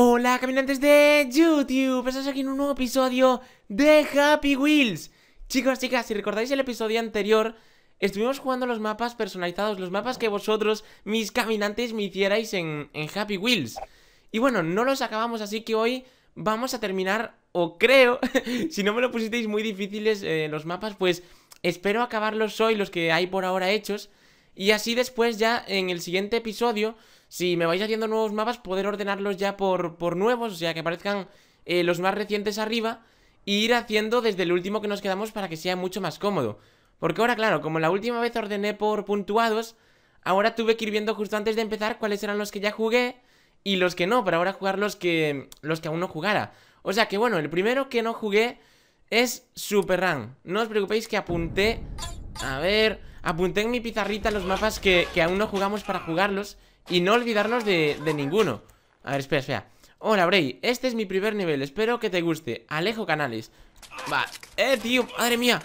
Hola caminantes de YouTube, estamos aquí en un nuevo episodio de Happy Wheels Chicos, chicas, si recordáis el episodio anterior Estuvimos jugando los mapas personalizados, los mapas que vosotros, mis caminantes, me hicierais en, Happy Wheels Y bueno, no los acabamos, así que hoy vamos a terminar, o creo, si no me lo pusisteis muy difíciles eh, los mapas Pues espero acabarlos hoy, los que hay por ahora hechos Y así después ya en el siguiente episodio si me vais haciendo nuevos mapas, poder ordenarlos ya por, nuevos, o sea, que aparezcan eh, los más recientes arriba e ir haciendo desde el último que nos quedamos para que sea mucho más cómodo. Porque ahora, claro, como la última vez ordené por puntuados, ahora tuve que ir viendo justo antes de empezar cuáles eran los que ya jugué y los que no, para ahora jugar los que, los que aún no jugara. O sea que bueno, el primero que no jugué es Super Run. No os preocupéis que apunté... A ver... Apunté en mi pizarrita los mapas que, que aún no jugamos para jugarlos y no olvidarnos de, ninguno A ver, espera, espera Hola, Bray, este es mi primer nivel, espero que te guste Alejo Canales Va, eh, tío, madre mía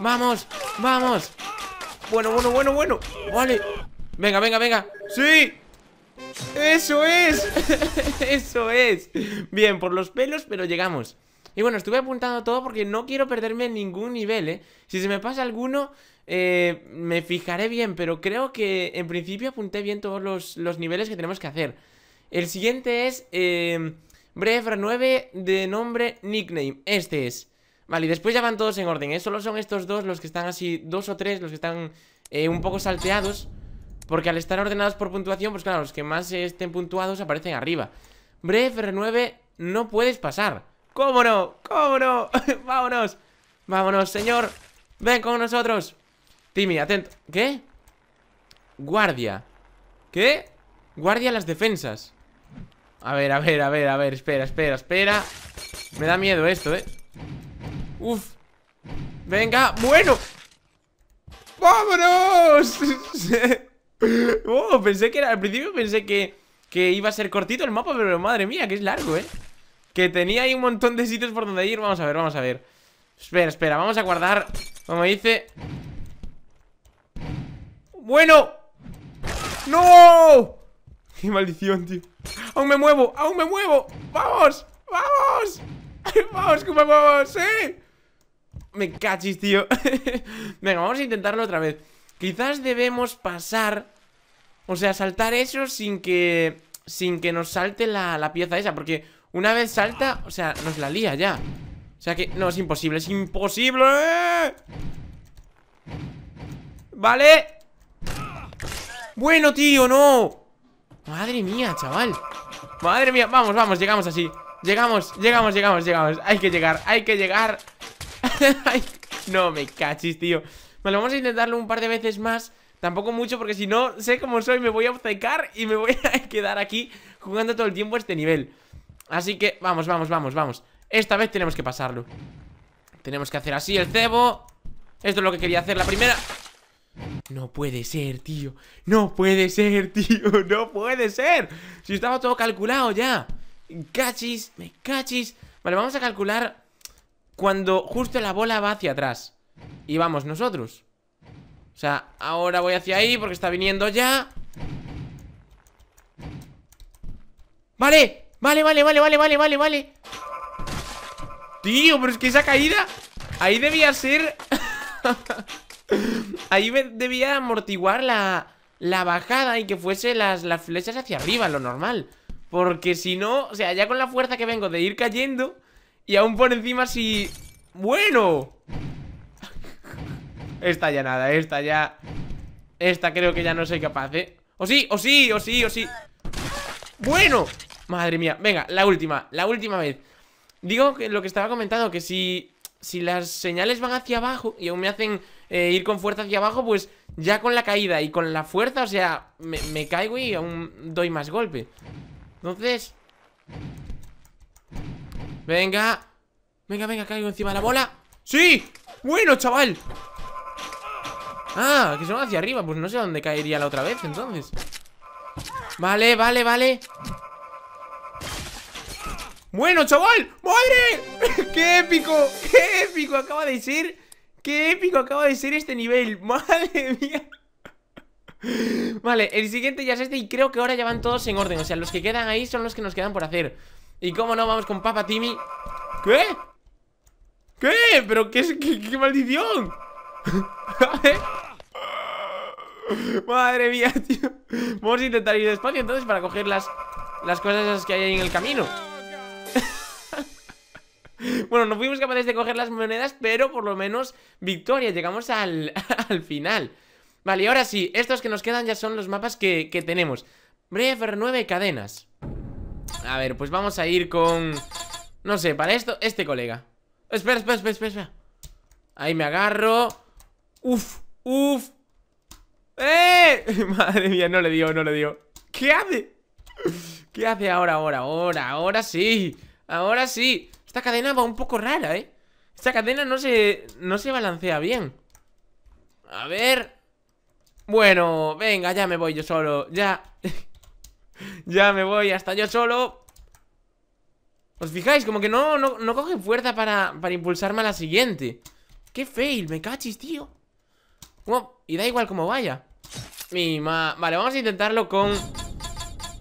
Vamos, vamos Bueno, bueno, bueno, bueno, vale Venga, venga, venga, sí Eso es Eso es Bien, por los pelos, pero llegamos Y bueno, estuve apuntando todo porque no quiero perderme ningún nivel, eh Si se me pasa alguno, eh, me fijaré bien, pero creo que en principio apunté bien todos los, niveles que tenemos que hacer. El siguiente es eh, 9 de nombre Nickname. Este es. Vale, y después ya van todos en orden, ¿eh? Solo son estos dos los que están así, dos o tres, los que están eh, un poco salteados. Porque al estar ordenados por puntuación, pues claro, los que más estén puntuados aparecen arriba. Breve 9, no puedes pasar. ¿Cómo no? ¿Cómo no? Vámonos. Vámonos, señor. Ven con nosotros mira, atento ¿Qué? Guardia ¿Qué? Guardia las defensas A ver, a ver, a ver, a ver Espera, espera, espera Me da miedo esto, eh Uf Venga, bueno ¡Vámonos! oh, pensé que era Al principio pensé que, que iba a ser cortito el mapa Pero madre mía, que es largo, eh Que tenía ahí un montón de sitios por donde ir Vamos a ver, vamos a ver Espera, espera, vamos a guardar Como dice bueno ¡No! ¡Qué maldición, tío! ¡Aún me muevo! ¡Aún me muevo! ¡Vamos! ¡Vamos! ¡Vamos, me vamos! ¡Eh! Me cachis, tío Venga, vamos a intentarlo otra vez Quizás debemos pasar O sea, saltar eso sin que Sin que nos salte la, la pieza esa Porque una vez salta, o sea, nos la lía ya O sea que, no, es imposible Es imposible Vale bueno, tío, no Madre mía, chaval Madre mía, vamos, vamos, llegamos así Llegamos, llegamos, llegamos, llegamos Hay que llegar, hay que llegar No me cachis, tío Vale, vamos a intentarlo un par de veces más Tampoco mucho porque si no sé cómo soy Me voy a obcecar y me voy a quedar aquí Jugando todo el tiempo este nivel Así que vamos, vamos, vamos, vamos Esta vez tenemos que pasarlo Tenemos que hacer así el cebo Esto es lo que quería hacer la primera no puede ser, tío. No puede ser, tío. No puede ser. Si estaba todo calculado ya. Cachis, me cachis. Vale, vamos a calcular cuando justo la bola va hacia atrás. Y vamos nosotros. O sea, ahora voy hacia ahí porque está viniendo ya. Vale, vale, vale, vale, vale, vale, vale, vale. Tío, pero es que esa caída... Ahí debía ser... Ahí debía amortiguar la, la bajada y que fuese las, las flechas hacia arriba, lo normal. Porque si no, o sea, ya con la fuerza que vengo de ir cayendo y aún por encima si... ¡Bueno! Esta ya nada, esta ya... Esta creo que ya no soy capaz, ¿eh? ¡O sí, o sí, o sí, o sí! ¡Bueno! Madre mía, venga, la última, la última vez Digo que lo que estaba comentando, que si... Si las señales van hacia abajo y aún me hacen eh, ir con fuerza hacia abajo, pues ya con la caída y con la fuerza, o sea, me, caigo y aún doy más golpe. Entonces... Venga. Venga, venga, caigo encima de la bola. ¡Sí! Bueno, chaval. Ah, que se va hacia arriba. Pues no sé a dónde caería la otra vez, entonces. Vale, vale, vale. Bueno, chaval. ¡Madre! ¡Qué épico! ¡Qué épico acaba de ser! ¡Qué épico acaba de ser este nivel! ¡Madre mía! Vale, el siguiente ya es este y creo que ahora ya van todos en orden O sea, los que quedan ahí son los que nos quedan por hacer Y cómo no, vamos con Papa Timmy ¿Qué? ¿Qué? ¿Pero qué es? ¿Qué, maldición? Madre mía, tío Vamos a intentar ir despacio entonces para coger las, las cosas que hay ahí en el camino Bueno, no fuimos capaces de coger las monedas, pero por lo menos victoria, llegamos al, final. Vale, ahora sí, estos que nos quedan ya son los mapas que, que tenemos. Brefer 9 cadenas. A ver, pues vamos a ir con... No sé, para esto, este colega. Espera, espera, espera, espera. Ahí me agarro. Uf, uf. ¡Eh! Madre mía, no le dio, no le dio. ¿Qué hace? ¿Qué hace ahora, ahora, ahora? Ahora sí. Ahora sí. Esta cadena va un poco rara, ¿eh? Esta cadena no se, no se balancea bien A ver Bueno, venga, ya me voy yo solo Ya Ya me voy hasta yo solo ¿Os fijáis? Como que no, no, coge fuerza para, para, impulsarme a la siguiente ¡Qué fail! ¡Me cachis, tío! y da igual como vaya Mi Vale, vamos a intentarlo con...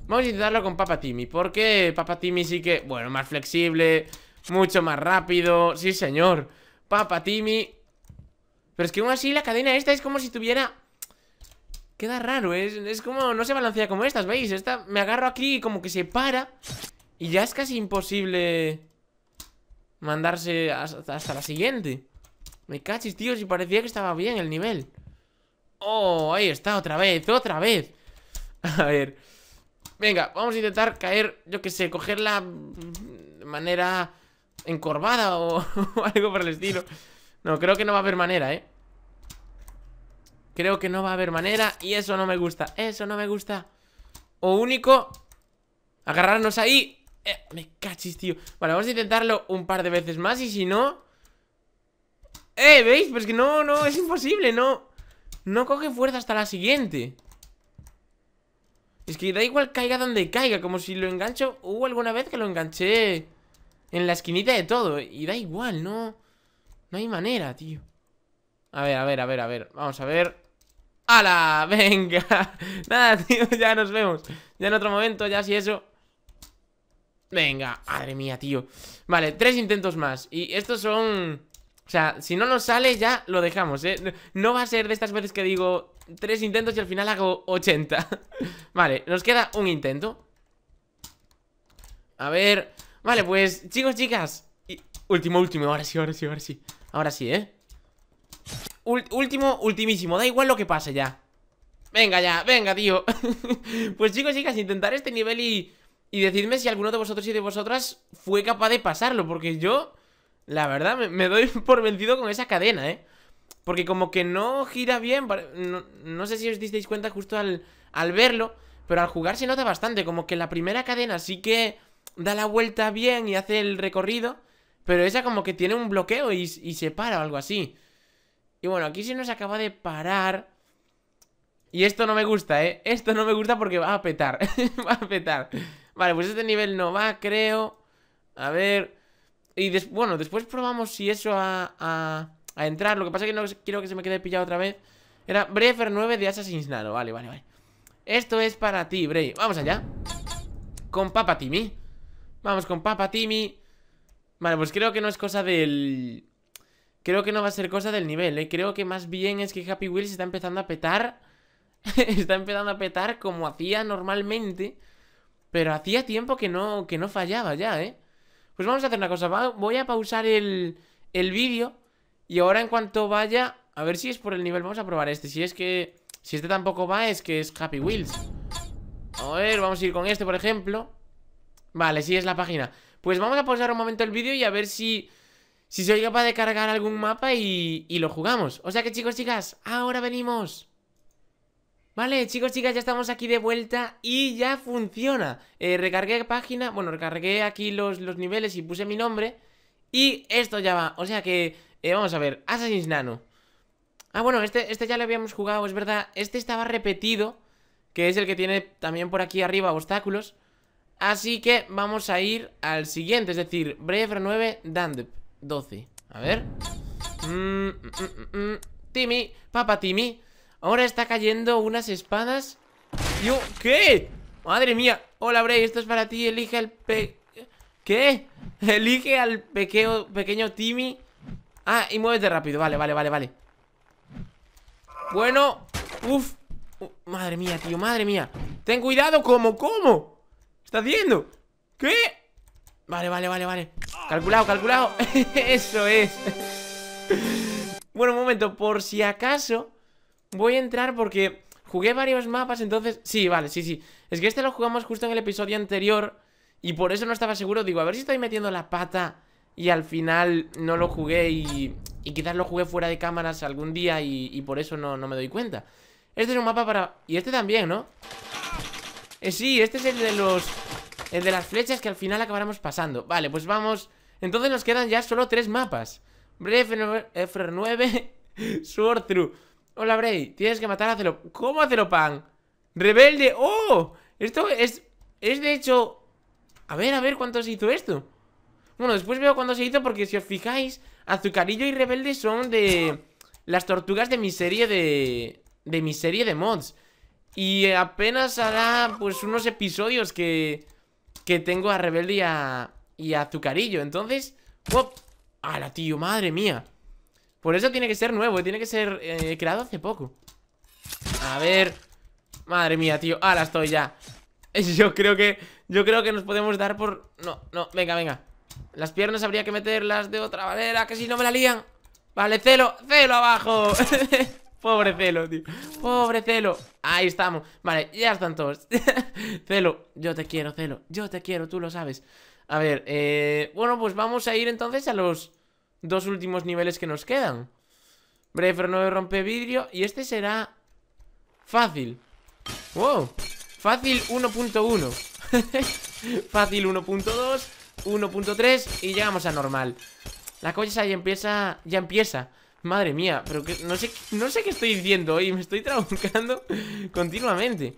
Vamos a intentarlo con Papa Timmy Porque Papa Timmy sí que... Bueno, más flexible... Mucho más rápido, sí señor Papa Timmy Pero es que aún así la cadena esta es como si tuviera Queda raro, es, es como, no se balancea como estas, ¿veis? Esta me agarro aquí y como que se para Y ya es casi imposible Mandarse hasta, la siguiente Me cachis, tío, si parecía que estaba bien el nivel Oh, ahí está, otra vez, otra vez A ver Venga, vamos a intentar caer, yo que sé, cogerla... la manera encorvada o, algo por el estilo. No, creo que no va a haber manera, ¿eh? Creo que no va a haber manera y eso no me gusta, eso no me gusta. O único, agarrarnos ahí. Eh, me cachis, tío. Vale, vamos a intentarlo un par de veces más y si no... ¡Eh! ¿Veis? Pues que no, no, es imposible, no. No coge fuerza hasta la siguiente. Es que da igual caiga donde caiga, como si lo engancho... Hubo alguna vez que lo enganché en la esquinita de todo. Y da igual, no... No hay manera, tío. A ver, a ver, a ver, a ver. Vamos a ver. ¡Hala! ¡Venga! Nada, tío, ya nos vemos. Ya en otro momento, ya si eso. Venga, madre mía, tío. Vale, tres intentos más. Y estos son... O sea, si no nos sale, ya lo dejamos, ¿eh? No va a ser de estas veces que digo tres intentos y al final hago 80. vale, nos queda un intento. A ver... Vale, pues chicos, chicas Último, último, ahora sí, ahora sí, ahora sí Ahora sí, ¿eh? último, ultimísimo, da igual lo que pase ya Venga ya, venga, tío Pues chicos, chicas, intentar este nivel y... Y decidme si alguno de vosotros y de vosotras fue capaz de pasarlo Porque yo, la verdad, me, doy por vencido con esa cadena, ¿eh? Porque como que no gira bien No, sé si os disteis cuenta justo al, al verlo Pero al jugar se nota bastante Como que la primera cadena sí que da la vuelta bien y hace el recorrido, pero esa como que tiene un bloqueo y, se para o algo así. Y bueno, aquí se nos acaba de parar. Y esto no me gusta, ¿eh? Esto no me gusta porque va a petar. va a petar. Vale, pues este nivel no va, creo. A ver... Y bueno, después probamos si eso a, a, entrar. Lo que pasa es que no quiero que se me quede pillado otra vez. Era Brefer 9 de Assassin's Nano. Vale, vale, vale. Esto es para ti, Bray. Vamos allá. Con Papa Timmy. Vamos con Papa Timmy. Vale, pues creo que no es cosa del... Creo que no va a ser cosa del nivel, ¿eh? Creo que más bien es que Happy Wheels está empezando a petar. está empezando a petar como hacía normalmente. Pero hacía tiempo que no, que no fallaba ya, ¿eh? Pues vamos a hacer una cosa. voy a pausar el, el vídeo. Y ahora en cuanto vaya... A ver si es por el nivel. Vamos a probar este. Si es que... Si este tampoco va, es que es Happy Wheels. A ver, vamos a ir con este, por ejemplo. Vale, sí es la página Pues vamos a pausar un momento el vídeo y a ver si... Si soy capaz de cargar algún mapa y, y lo jugamos O sea que chicos, chicas, ahora venimos Vale, chicos, chicas, ya estamos aquí de vuelta y ya funciona. Eh, recargué página, bueno, recargué aquí los, los, niveles y puse mi nombre. Y esto ya va, o sea que, eh, vamos a ver, Assassin's Nano. Ah, bueno, este, este ya lo habíamos jugado, es verdad. Este estaba repetido, que es el que tiene también por aquí arriba obstáculos. Así que vamos a ir al siguiente, es decir, breve 9, Dandep 12. A ver. Mm, mm, mm, Timmy, papá Timmy. Ahora está cayendo unas espadas. ¿qué? Madre mía. Hola, Bray, esto es para ti. Elige al ¿Qué? Elige al pequeño Timmy. Ah, y muévete rápido. Vale, vale, vale, vale. Bueno. uff. madre mía, tío, madre mía. Ten cuidado, ¿cómo? ¿Cómo? está haciendo? ¿Qué? Vale, vale, vale, vale Calculado, calculado Eso es Bueno, un momento, por si acaso Voy a entrar porque jugué varios mapas, entonces... Sí, vale, sí, sí Es que este lo jugamos justo en el episodio anterior Y por eso no estaba seguro Digo, a ver si estoy metiendo la pata Y al final no lo jugué y... quizás lo jugué fuera de cámaras algún día Y, por eso no, no me doy cuenta Este es un mapa para... Y este también, ¿no? Eh, sí, este es el de los... El de las flechas que al final acabaremos pasando Vale, pues vamos... Entonces nos quedan ya solo tres mapas Brave, FR9, Sword Hola, Bray, tienes que matar a Celo... ¿Cómo a Celopan? ¡Rebelde! ¡Oh! Esto es... Es de hecho... A ver, a ver cuánto se hizo esto Bueno, después veo cuánto se hizo porque si os fijáis Azucarillo y Rebelde son de... Las tortugas de mi serie de... De mi serie de mods y apenas hará pues unos episodios que, que tengo a Rebelde y a, y Azucarillo. Entonces, ¡wop! ¡Hala, tío! ¡Madre mía! Por eso tiene que ser nuevo, eh, tiene que ser eh, creado hace poco. A ver... Madre mía, tío. ¡Hala, estoy ya! Yo creo que... Yo creo que nos podemos dar por... No, no, venga, venga. Las piernas habría que meterlas de otra manera, que si no me la lían. Vale, celo, celo abajo. Pobre Celo, tío. Pobre Celo. Ahí estamos. Vale, ya están todos. Celo, yo te quiero, Celo. Yo te quiero, tú lo sabes. A ver, eh, bueno, pues vamos a ir entonces a los dos últimos niveles que nos quedan. Brefer no rompe vidrio. Y este será fácil. Wow. Fácil 1.1. fácil 1.2. 1.3 y llegamos a normal La cosa ya empieza, ya empieza Madre mía, pero que no sé, no sé qué estoy diciendo hoy Me estoy trabucando continuamente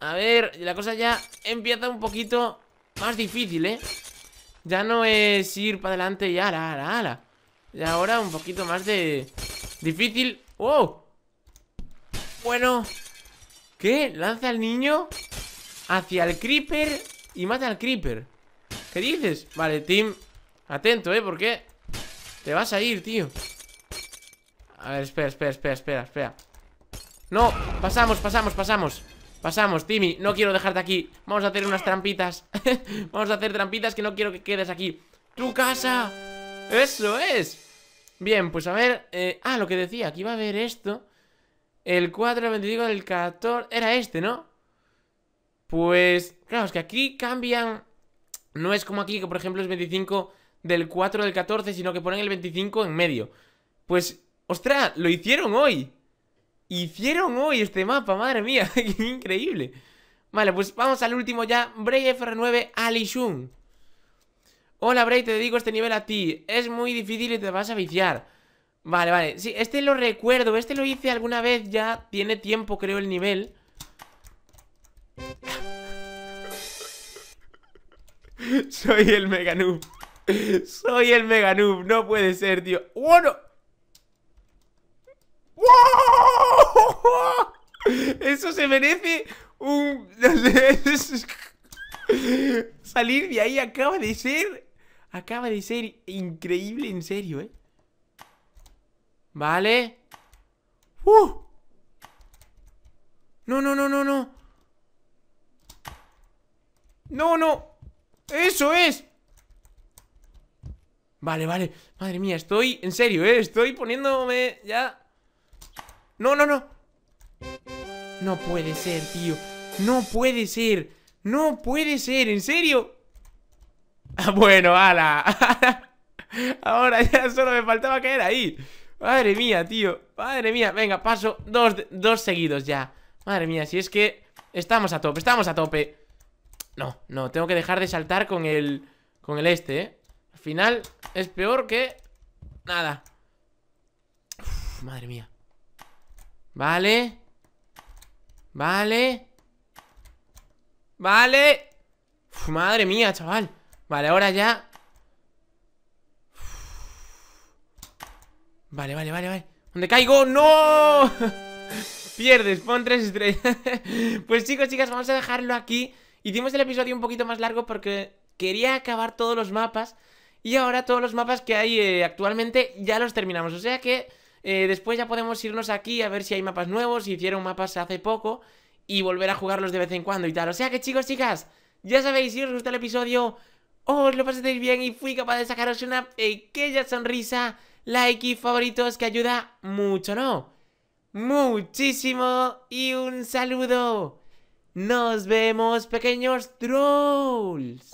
A ver, la cosa ya empieza un poquito más difícil, ¿eh? Ya no es ir para adelante y ala, ala, ala Y ahora un poquito más de... Difícil ¡Wow! Bueno ¿Qué? Lanza al niño Hacia el creeper Y mata al creeper ¿Qué dices? Vale, Tim, Atento, ¿eh? Porque te vas a ir, tío a ver, espera, espera, espera, espera, espera No, pasamos, pasamos, pasamos Pasamos, Timmy, no quiero dejarte aquí Vamos a hacer unas trampitas Vamos a hacer trampitas que no quiero que quedes aquí ¡Tu casa! ¡Eso es! Bien, pues a ver eh, Ah, lo que decía, aquí va a haber esto El 4, el 25, el 14 Era este, ¿no? Pues, claro, es que aquí cambian No es como aquí, que por ejemplo es 25 del 4 del 14 Sino que ponen el 25 en medio Pues ¡Ostras! ¡Lo hicieron hoy! ¡Hicieron hoy este mapa! ¡Madre mía! ¡Qué increíble! Vale, pues vamos al último ya Bray FR9 Alishun Hola Bray, te dedico este nivel a ti Es muy difícil y te vas a viciar Vale, vale, sí, este lo recuerdo Este lo hice alguna vez ya Tiene tiempo creo el nivel Soy el mega Soy el mega no puede ser, tío ¡Uno! ¡Oh, eso se merece un... Salir de ahí acaba de ser... Acaba de ser increíble, en serio, ¿eh? Vale. ¡Uh! No, no, no, no, no. No, no. Eso es. Vale, vale. Madre mía, estoy... En serio, ¿eh? Estoy poniéndome ya... No, no, no. No puede ser, tío. No puede ser. No puede ser, ¿en serio? Ah, bueno, ala. Ahora ya solo me faltaba caer ahí. Madre mía, tío. Madre mía. Venga, paso dos, seguidos ya. Madre mía, si es que estamos a tope, estamos a tope. No, no, tengo que dejar de saltar con el... Con el este, ¿eh? Al final es peor que... Nada. madre mía. Vale. Vale. Vale. madre mía, chaval. Vale, ahora ya. Vale, vale, vale, vale. ¿Dónde caigo? ¡No! Pierdes, pon tres estrellas. pues chicos, chicas, vamos a dejarlo aquí. Hicimos el episodio un poquito más largo porque quería acabar todos los mapas. Y ahora todos los mapas que hay eh, actualmente ya los terminamos. O sea que... Eh, después ya podemos irnos aquí a ver si hay mapas nuevos, si hicieron mapas hace poco y volver a jugarlos de vez en cuando y tal. O sea que chicos, chicas, ya sabéis, si os gusta el episodio, os lo paséis bien y fui capaz de sacaros una pequeña sonrisa, like y favoritos que ayuda mucho, ¿no? Muchísimo y un saludo. Nos vemos, pequeños trolls.